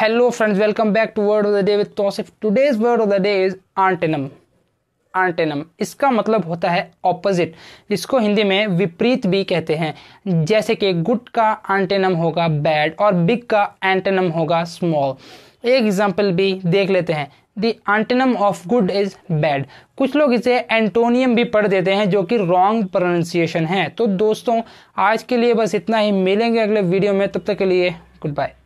hello friends welcome back to word of the day with tosif today's word of the day is antonym antonym इसका मतलब होता है opposite इसको हिंदी में विपरीत भी कहते हैं जैसे कि गुड का आंटेनम होगा बैड और बिग का एंटेनम होगा स्मॉल एक एग्जाम्पल भी देख लेते हैं the antonym of good is bad कुछ लोग इसे एंटोनियम भी पढ़ देते हैं जो कि रॉन्ग प्रोनाउंसिएशन है तो दोस्तों आज के लिए बस इतना ही मिलेंगे अगले वीडियो में तब तक के लिए गुड बाय